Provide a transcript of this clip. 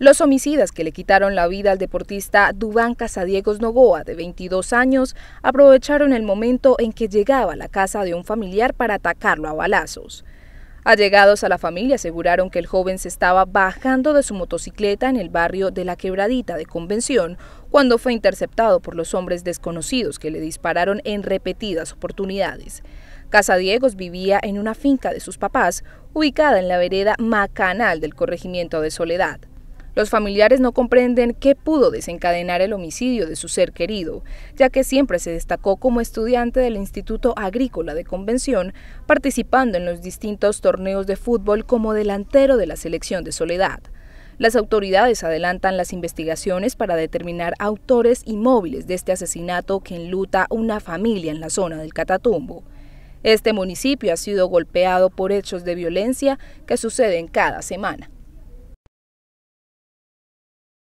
Los homicidas que le quitaron la vida al deportista Dubán Casadiegos Nogoa, de 22 años, aprovecharon el momento en que llegaba a la casa de un familiar para atacarlo a balazos. Allegados a la familia aseguraron que el joven se estaba bajando de su motocicleta en el barrio de la Quebradita de Convención cuando fue interceptado por los hombres desconocidos que le dispararon en repetidas oportunidades. Casadiegos vivía en una finca de sus papás, ubicada en la vereda Macanal del corregimiento de Soledad. Los familiares no comprenden qué pudo desencadenar el homicidio de su ser querido, ya que siempre se destacó como estudiante del Instituto Agrícola de Convención, participando en los distintos torneos de fútbol como delantero de la selección de Soledad. Las autoridades adelantan las investigaciones para determinar autores y móviles de este asesinato que enluta una familia en la zona del Catatumbo. Este municipio ha sido golpeado por hechos de violencia que suceden cada semana.